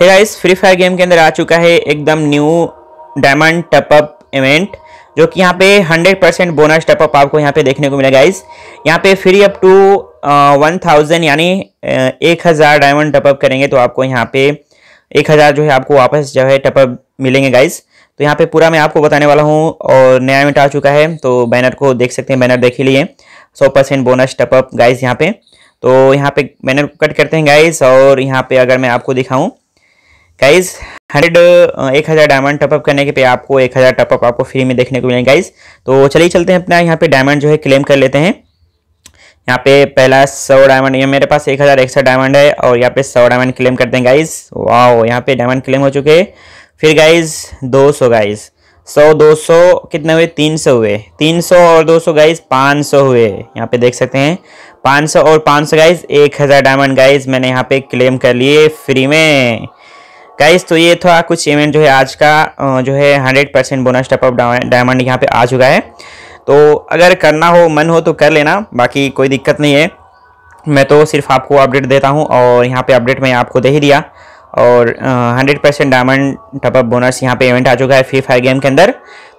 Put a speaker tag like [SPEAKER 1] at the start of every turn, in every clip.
[SPEAKER 1] हे guys Free Fire game के अंदर आ चुका है एकदम न्यू डायमंड टपअप इवेंट जो कि यहाँ पे 100 परसेंट बोनस टपअप आपको यहाँ पे देखने को मिलेगा गाइस यहाँ पे free up to one thousand यानी uh, एक हज़ार डायमंड टपअप करेंगे तो आपको यहाँ पे एक हज़ार जो है आपको वापस जो है टपअप मिलेंगे गाइस तो यहाँ पे पूरा मैं आपको बताने वाला हूँ और नया इवेंट आ चुका है तो बैनर को देख सकते हैं बैनर देख लिए सौ परसेंट बोनस टपअप गाइज यहाँ पे तो यहाँ पे बैनर कट करते हैं गाइज़ और यहाँ पे अगर मैं आपको दिखाऊँ गाइज हंड्रेड uh, एक हज़ार डायमंड टपअप करने के पे आपको एक हज़ार टपअप आपको फ्री में देखने को मिलेंगे गाइज तो चलिए चलते हैं अपना यहाँ पे डायमंड जो है क्लेम कर लेते हैं यहाँ पे पहला सौ डायमंड ये मेरे पास एक हज़ार एक डायमंड है और यहाँ पे सौ डायमंड क्लेम करते हैं गाइज वाओ यहाँ पे डायमंड क्लेम हो चुके फिर गाइज दो सौ गाइज सौ दो सौ कितने हुए तीन सौ हुए तीन सौ और दो सौ गाइज पाँच सौ हुए यहाँ पे देख सकते हैं पाँच सौ और पाँच सौ गाइज एक हज़ार डायमंड गाइज मैंने यहाँ पे क्लेम कर लिए फ्री में गाइस तो ये था कुछ इवेंट जो है आज का जो है hundred percent bonus type of diamond यहाँ पे आ चुका है तो अगर करना हो मन हो तो कर लेना बाकी कोई दिक्कत नहीं है मैं तो सिर्फ आपको अपडेट देता हूँ और यहाँ पे अपडेट मैं आपको दे ही दिया और hundred percent diamond top up bonus यहाँ पे इवेंट आ चुका है फ्री फायर गेम के अंदर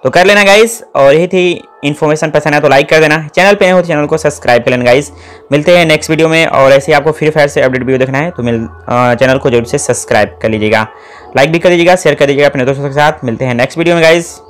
[SPEAKER 1] तो कर लेना गाइज़ और यही थी इन्फॉर्मेशन पसंद है तो लाइक कर देना चैनल पे नहीं हो तो चैनल को सब्सक्राइब कर लेना गाइज़ मिलते हैं नेक्स्ट वीडियो में और ऐसे ही आपको फ्री फायर से अपडेट वीडियो देखना है तो मिल चैनल को जरूर से सब्सक्राइब कर लीजिएगा लाइक भी कर लीजिएगा शेयर कर दीजिएगा अपने दोस्तों के साथ मिलते हैं नेक्स्ट वीडियो में गाइज़